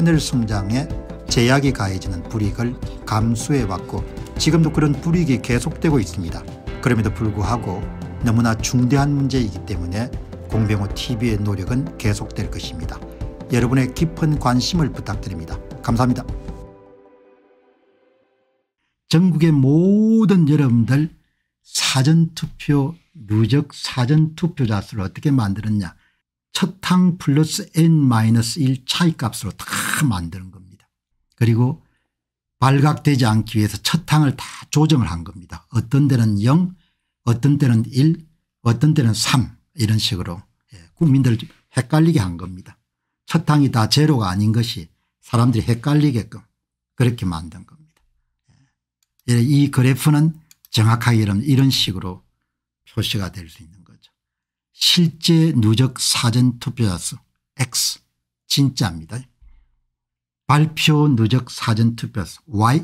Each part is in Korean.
하늘 성장에 제약이 가해지는 불이익을 감수해왔고 지금도 그런 불이익이 계속되고 있습니다. 그럼에도 불구하고 너무나 중대한 문제이기 때문에 공병호 TV의 노력은 계속될 것입니다. 여러분의 깊은 관심을 부탁드립니다. 감사합니다. 전국의 모든 여러분들 사전투표 누적 사전투표자 수를 어떻게 만들었냐 첫 항 플러스 n-1 차이값으로 다 만드는 겁니다. 그리고 발각되지 않기 위해서 첫항을 다 조정을 한 겁니다. 어떤 때는 0 어떤 때는 1 어떤 때는 3 이런 식으로 예, 국민들 헷갈리게 한 겁니다. 첫항이 다 제로가 아닌 것이 사람들이 헷갈리게끔 그렇게 만든 겁니다. 예. 예, 이 그래프는 정확하게 이런, 이런 식으로 표시가 될 수 있는 거죠. 실제 누적 사전투표자 수 x 진짜입니다. 발표 누적 사전투표서 Y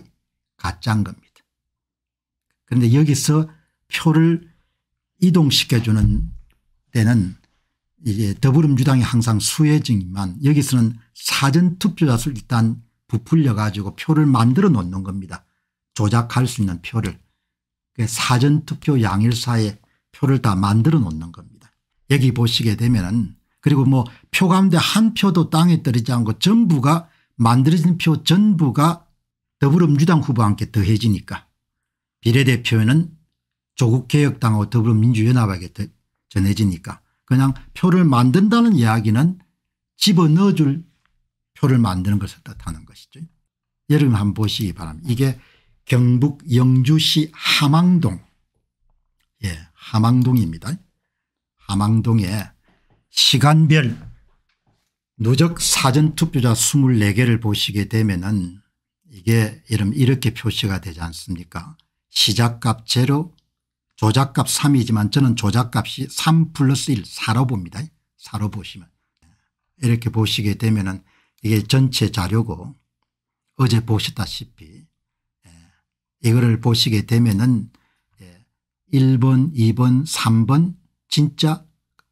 가짜인 겁니다. 그런데 여기서 표를 이동시켜주는 때는 이제 더불어민주당이 항상 수혜증이지만 여기서는 사전투표자 수를 일단 부풀려 가지고 표를 만들어 놓는 겁니다. 조작할 수 있는 표를. 그 사전투표 양일사에 표를 다 만들어 놓는 겁니다. 여기 보시게 되면은 그리고 뭐표 가운데 한 표도 땅에 떨어지지 않고 전부가 만들어진 표 전부가 더불어민주당 후보와 함께 더해지니까 비례대표는 조국개혁당하고 더불어민주연합에게 전해지니까 그냥 표를 만든다는 이야기는 집어넣어줄 표를 만드는 것을 뜻하는 것이죠. 여러분 한번 보시기 바랍니다. 이게 경북 영주시 하망동 예, 하망동입니다. 하망동에 시간별 누적 사전투표자 24개를 보시게 되면 은 이게 이름 이렇게 표시가 되지 않습니까 시작값 제로 조작값 3이지만 저는 조작값이 3 플러스 1 4로 봅니다. 4로 보시면 이렇게 보시게 되면 은 이게 전체 자료고 어제 보셨다시피 예, 이거를 보시게 되면 은 1번 예, 2번 3번 진짜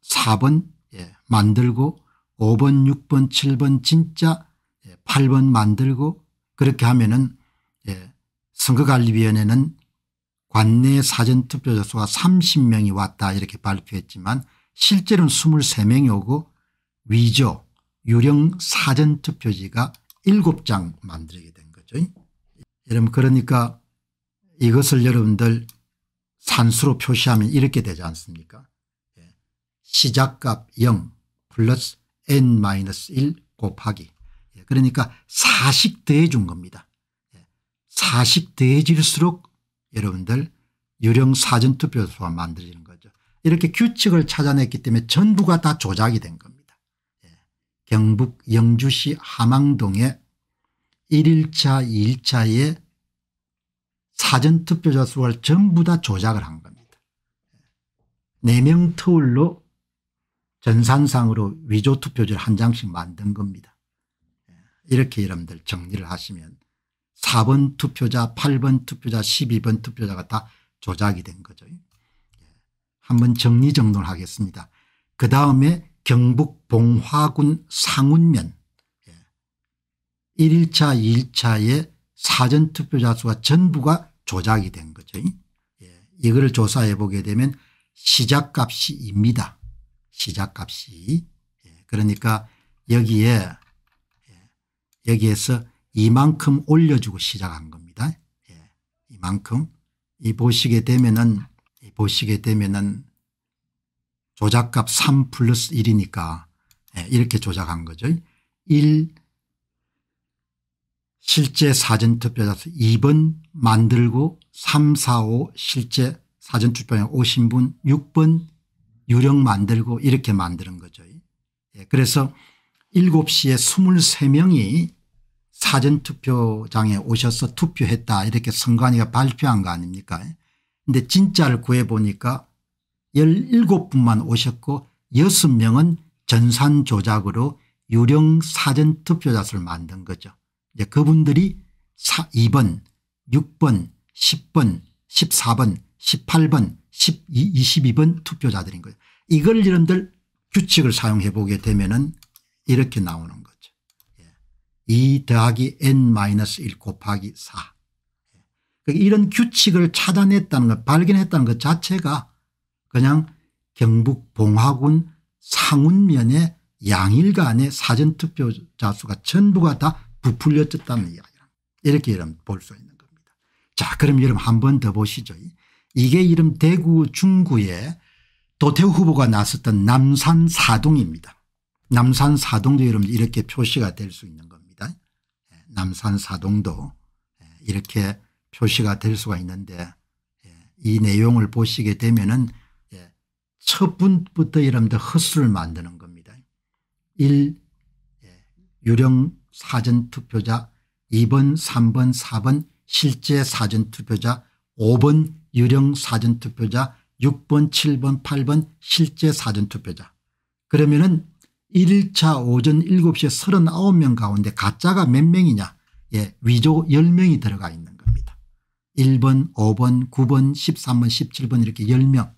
4번 예, 만들고 5번 6번 7번 진짜 8번 예, 만들고 그렇게 하면은 예, 선거관리위원회는 관내 사전투표자 수가 30명이 왔다 이렇게 발표했지만 실제로는 23명이 오고 위조 유령 사전투표지가 7장 만들게 된 거죠. 여러분 그러니까 이것을 여러분들 산수로 표시하면 이렇게 되지 않습니까 예, 시작값 0 플러스 n-1 곱하기. 예, 그러니까 40 더해준 겁니다. 40 예, 더해질수록 여러분들 유령 사전투표소가 만들어지는 거죠. 이렇게 규칙을 찾아냈기 때문에 전부가 다 조작이 된 겁니다. 예, 경북 영주시 함항동에 1일차 2일차에 사전투표자 수를 전부 다 조작을 한 겁니다. 4명 터울로 전산상으로 위조 투표지를 한 장씩 만든 겁니다. 예, 이렇게 여러분들 정리를 하시면 4번 투표자 8번 투표자 12번 투표자가 다 조작이 된 거죠. 예, 한번 정리정돈 하겠습니다. 그 다음에 경북 봉화군 상운면 1일차 예, 2일차에 사전투표자 수가 전부가 조작이 된 거죠. 이거를 조사해 보게 되면 시작값이 입니다. 시작값이 예, 그러니까 여기에 예, 여기에서 이만큼 올려주고 시작한 겁니다. 예, 이만큼 이 보시게 되면은 이 보시게 되면은 조작값 3 플러스 1이니까 이렇게 조작한 거죠. 1 실제 사전투표자수 2번 만들고 3, 4, 5 실제 사전투표에 오신 분 6번 유령 만들고 이렇게 만드는 거죠. 예, 그래서 7시에 23명이 사전투표장에 오셔서 투표했다 이렇게 선관위가 발표한 거 아닙니까 근데 진짜를 구해보니까 17분만 오셨고 6명은 전산 조작으로 유령 사전 투표자 수를 만든 거죠. 이제 그분들이 4, 2번 6번 10번 14번 18번 12, 22번 투표자들인 거예요. 이걸 여러들 규칙을 사용해 보게 되면은 이렇게 나오는 거죠. 2 예. 더하기 n-1 곱하기 4. 예. 그러니까 이런 규칙을 찾아냈다는 것 발견했다는 것 자체가 그냥 경북 봉화군 상운면의 양일간의 사전투표자 수가 전부가 다 부풀려졌다는 이야기 이렇게 여러분 볼 수 있는 겁니다. 자 그럼 여러분 한 번 더 보시죠. 이게 이름 대구 중구에 도태우 후보가 나섰던 남산 사동입니다. 남산 사동도 여러분 이렇게 표시가 될 수 있는 겁니다. 예, 남산 사동도 예, 이렇게 표시가 될 수가 있는데 예, 이 내용을 보시게 되면은 첫 분부터 이러면들 헛수를 만드는 겁니다. 1. 유령 사전투표자 2번 3번 4번 실제 사전투표자 5번 유령 사전투표자 6번 7번 8번 실제 사전투표자 그러면 은 1차 오전 7시 39명 가운데 가짜가 몇 명이냐 예, 위조 10명이 들어가 있는 겁니다. 1번 5번 9번 13번 17번 이렇게 10명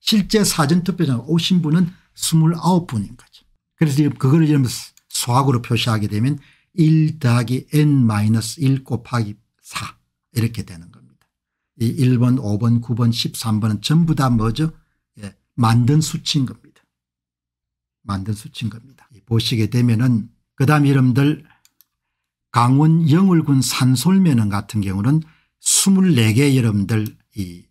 실제 사전투표장 오신 분은 29분인 거죠. 그래서 그걸 이러면 수학으로 표시하게 되면 1 더하기 n-1 곱하기 4 이렇게 되는 거죠. 이 1번, 5번, 9번, 13번은 전부 다 뭐죠? 예, 만든 수치인 겁니다. 만든 수치인 겁니다. 보시게 되면은 그다음 이름들 강원 영월군 산솔면은 같은 경우는 24개 여러들이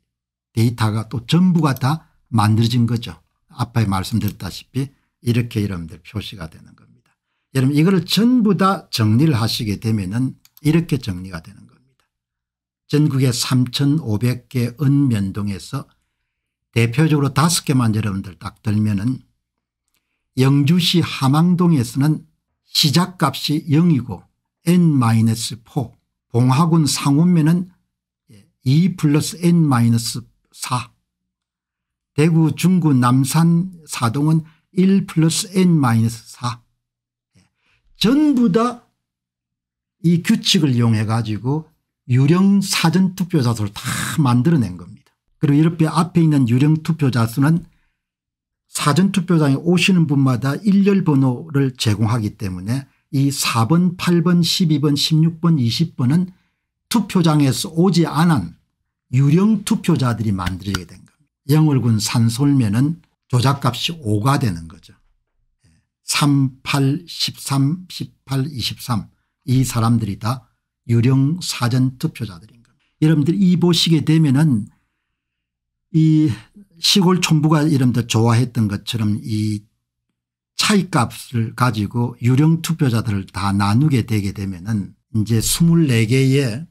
데이터가 또 전부가 다 만들어진 거죠. 앞에 말씀드렸다시피 이렇게 여러들 표시가 되는 겁니다. 여러분 이거를 전부 다 정리를 하시게 되면은 이렇게 정리가 되는 전국의 3,500개 은면동에서 대표적으로 5 개만 여러분들 딱 들면은 영주시 하망동에서는 시작값이 0이고 n-4 봉화군 상운면은 E 플러스 n-4 대구 중구 남산 사동은 1 플러스 n-4 전부 다 이 규칙을 이용해 가지고 유령 사전 투표자 수를 다 만들어낸 겁니다. 그리고 이렇게 앞에 있는 유령 투표자 수는 사전 투표장에 오시는 분마다 일렬 번호를 제공하기 때문에 이 4번 8번 12번 16번 20번은 투표장에서 오지 않은 유령 투표자들이 만들게 된 겁니다. 영월군 산솔면은 조작값이 5가 되는 거죠. 3, 8, 13, 18, 23 이 사람들이 다 유령 사전 투표자들인 겁니다. 여러분들 이 보시게 되면은 이 시골 총부가 여러분들 좋아했던 것처럼 이 차이값을 가지고 유령 투표자들을 다 나누게 되게 되면은 이제 24개의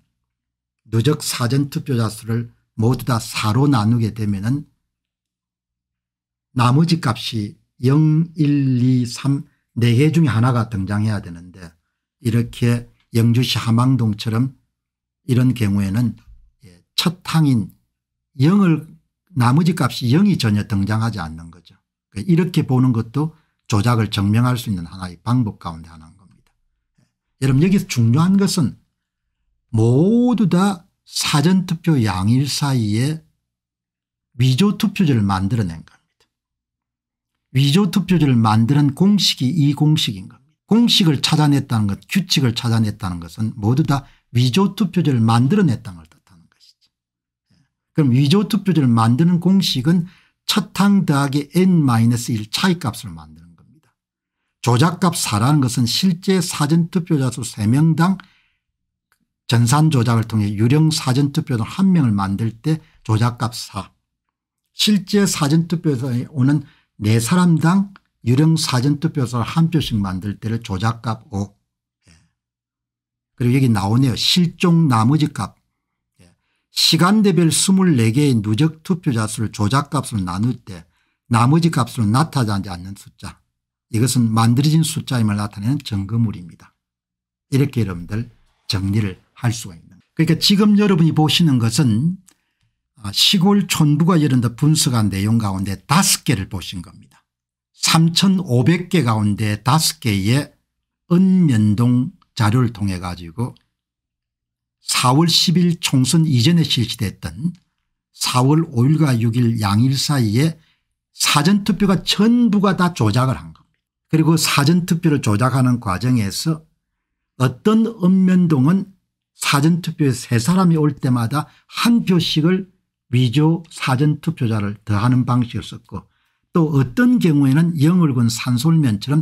누적 사전 투표자 수를 모두 다 4로 나누게 되면은 나머지 값이 0, 1, 2, 3, 4개 중에 하나가 등장해야 되는데 이렇게 영주시 하망동처럼 이런 경우에는 예, 첫 항인 0을 나머지 값이 0이 전혀 등장하지 않는 거죠. 그 이렇게 보는 것도 조작을 증명할 수 있는 하나의 방법 가운데 하나인 겁니다. 예, 여러분 여기서 중요한 것은 모두 다 사전투표 양일 사이에 위조투표지를 만들어낸 겁니다. 위조투표지를 만드는 공식이 이 공식인 겁니다. 공식을 찾아냈다는 것 규칙을 찾아냈다는 것은 모두 다 위조 투표제를 만들어냈다는 걸 뜻하는 것이죠. 그럼 위조 투표제를 만드는 공식은 첫 항 더하기 n-1 차이값을 만드는 겁니다. 조작값 4라는 것은 실제 사전투표자 수 3명당 전산 조작을 통해 유령 사전투표자 1명을 만들 때 조작값 4 실제 사전투표에 오는 4사람당 유령 사전투표소를 한 표씩 만들 때를 조작값 5. 예. 그리고 여기 나오네요. 실종 나머지 값. 예. 시간대별 24개의 누적 투표자 수를 조작값으로 나눌 때 나머지 값으로 나타나지 않는 숫자. 이것은 만들어진 숫자임을 나타내는 증거물입니다. 이렇게 여러분들 정리를 할 수가 있는 그러니까 지금 여러분이 보시는 것은 아, 시골 촌부가 여러분들 분석한 내용 가운데 다섯 개를 보신 겁니다. 3,500개 가운데 5개의 은면동 자료를 통해 가지고 4월 10일 총선 이전에 실시됐던 4월 5일과 6일 양일 사이에 사전투표가 전부가 다 조작을 한 겁니다. 그리고 사전투표를 조작하는 과정에서 어떤 읍면동은 사전투표에 세 사람이 올 때마다 한 표씩을 위조 사전투표자를 더하는 방식을 썼고 또 어떤 경우에는 영월군 산솔면처럼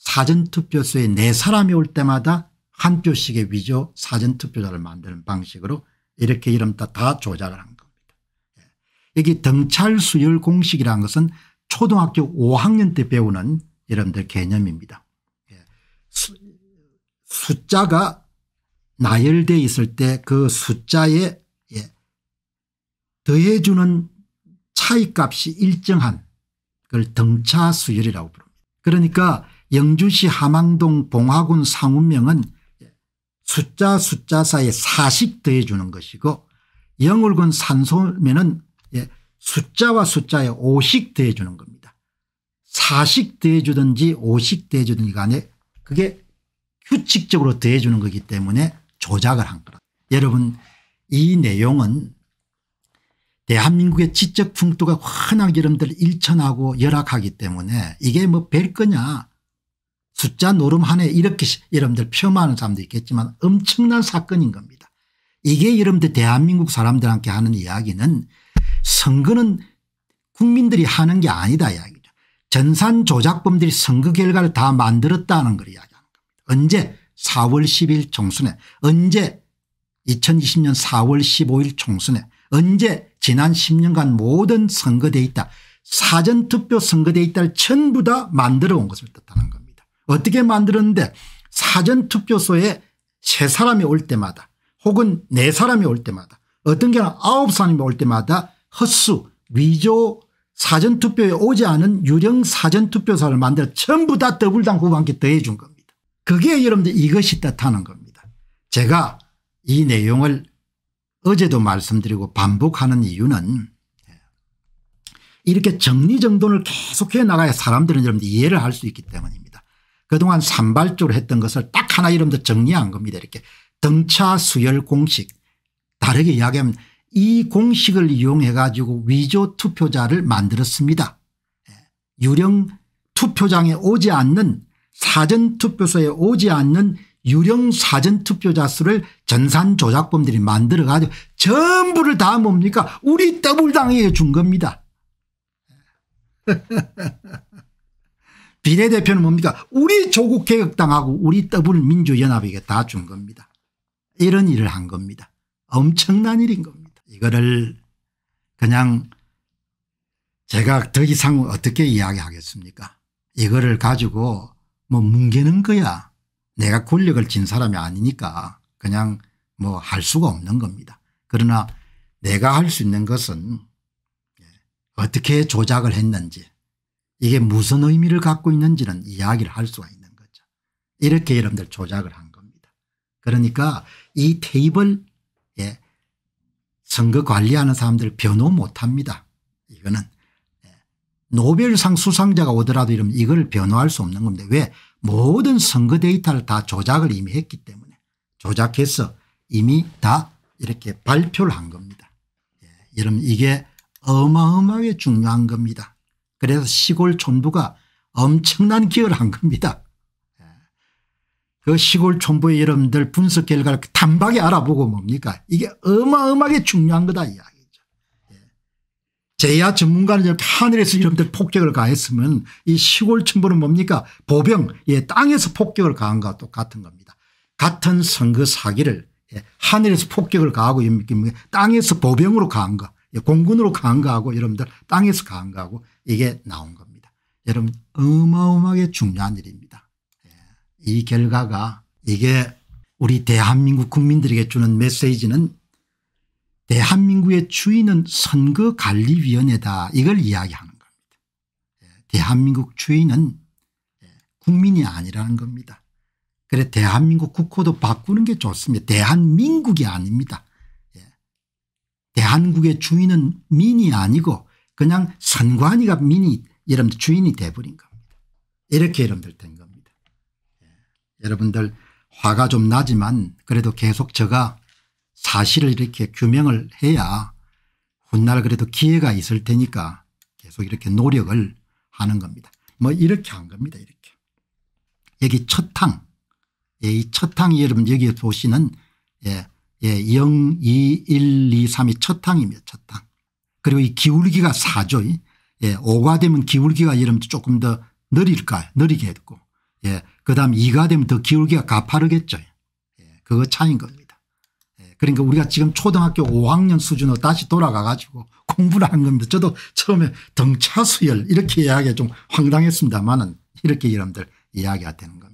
사전투표소에 네 사람이 올 때마다 한 표씩의 위조 사전투표자를 만드는 방식으로 이렇게 이름 다, 다 조작을 한 겁니다. 예. 여기 등찰 수열 공식이라는 것은 초등학교 5학년 때 배우는 여러분들 개념입니다. 예. 수, 숫자가 나열되 있을 때 그 숫자에 예, 더해주는 차이값이 일정한 그걸 등차수열이라고 부릅니다. 그러니까 영주시 함항동 봉화군 상운명은 숫자 숫자 사이에 40 더해 주는 것이고 영월군 산소면은 예, 숫자와 숫자에 50 더해 주는 겁니다. 40 더해 주든지 50 더해 주든지 간에 그게 규칙적으로 더해 주는 거기 때문에 조작을 한 거라. 여러분 이 내용은 대한민국의 지적 풍토가 환한여름들 일천하고 열악하기 때문에 이게 뭐별 거냐 숫자 노름 하에 이렇게 여러분들 폄하하는 사람도 있겠지만 엄청난 사건인 겁니다. 이게 여러분들 대한민국 사람들한테 하는 이야기는 선거는 국민들이 하는 게 아니다 이야기죠. 전산 조작범들이 선거 결과를 다 만들었다는 걸 이야기하는 겁니다. 언제 4월 10일 총선에 언제 2020년 4월 15일 총선에 언제 지난 10년간 모든 선거데이터 사전투표 선거데이터를 전부 다 만들어 온 것을 뜻하는 겁니다. 어떻게 만들었는데 사전투표소에 세 사람이 올 때마다 혹은 네 사람이 올 때마다 어떤 경우는 아홉 사람이 올 때마다 헛수 위조 사전투표에 오지 않은 유령 사전투표사를 만들어 전부 다 더블당 후반기 더해 준 겁니다. 그게 여러분들 이것이 뜻하는 겁니다. 제가 이 내용을 어제도 말씀드리고 반복하는 이유는 이렇게 정리정돈을 계속해 나가야 사람들은 여러분들 이해를 할 수 있기 때문입니다. 그동안 산발적으로 했던 것을 딱 하나 이름도 정리한 겁니다. 이렇게 등차 수열 공식 다르게 이야기하면 이 공식을 이용해 가지고 위조 투표자를 만들었습니다. 유령 투표장에 오지 않는 사전투표소에 오지 않는 유령 사전투표자 수를 전산 조작범들이 만들어가지고 전부를 다 뭡니까 우리 더블당에 준 겁니다. 비례대표는 뭡니까 우리 조국개혁당하고 우리 더블민주연합에게 다 준 겁니다. 이런 일을 한 겁니다. 엄청난 일인 겁니다. 이거를 그냥 제가 더 이상 어떻게 이야기하겠습니까 이거를 가지고 뭐 뭉개는 거야. 내가 권력을 진 사람이 아니니까 그냥 뭐 할 수가 없는 겁니다. 그러나 내가 할 수 있는 것은 예, 어떻게 조작을 했는지 이게 무슨 의미를 갖고 있는지는 이야기를 할 수가 있는 거죠. 이렇게 여러분들 조작을 한 겁니다. 그러니까 이 테이블 예, 선거 관리하는 사람들 변호 못합니다. 이거는 예, 노벨상 수상자가 오더라도 이러면 이걸 변호할 수 없는 겁니다. 왜 모든 선거 데이터를 다 조작을 이미 했기 때문에 조작해서 이미 다 이렇게 발표를 한 겁니다. 예, 여러분 이게 어마어마하게 중요한 겁니다. 그래서 시골 촌부가 엄청난 기여를 한 겁니다. 예, 그 시골 촌부의 여러분들 분석 결과를 단박에 알아보고 뭡니까 이게 어마어마하게 중요한 거다 이야기죠. 예. 제야 전문가는 이렇게 하늘에서 여러분들 폭격을 가했으면 이 시골 촌부는 뭡니까 보병 예 땅에서 폭격을 가한 것과 똑같은 겁니다. 같은 선거 사기를 예, 하늘에서 폭격을 가하고 땅에서 보병으로 가한 거 예, 공군으로 가한 거하고 여러분들 땅에서 가한 거하고 이게 나온 겁니다. 여러분 어마어마하게 중요한 일입니다. 예, 이 결과가 이게 우리 대한민국 국민들에게 주는 메시지는 대한민국의 주인은 선거관리위원회다 이걸 이야기하는 겁니다. 대한민국 주인은 국민이 아니라는 겁니다. 그래 대한민국 국호도 바꾸는 게 좋습니다. 대한민국이 아닙니다. 예. 대한국의 주인은 민이 아니고 그냥 선관위가 민이 여러분들 주인이 돼버린 겁니다. 이렇게 여러분들 된 겁니다. 예. 여러분들 화가 좀 나지만 그래도 계속 제가 사실을 이렇게 규명을 해야 훗날 그래도 기회가 있을 테니까 계속 이렇게 노력을 하는 겁니다. 뭐 이렇게 한 겁니다. 이렇게. 여기 첫 항. 이 첫항이 여러분 여기 보시는 예, 예, 0, 2, 1, 2, 3이 첫항입니다. 첫항. 그리고 이 기울기가 4죠. 예, 5가 되면 기울기가 여러분 조금 더 느릴까요? 느리게 했고. 예, 그 다음 2가 되면 더 기울기가 가파르겠죠. 예, 그거 차인 겁니다. 예, 그러니까 우리가 지금 초등학교 5학년 수준으로 다시 돌아가 가지고 공부를 한 겁니다. 저도 처음에 등차수열 이렇게 이야기가 좀 황당했습니다만은 이렇게 여러분들 이야기가 되는 겁니다.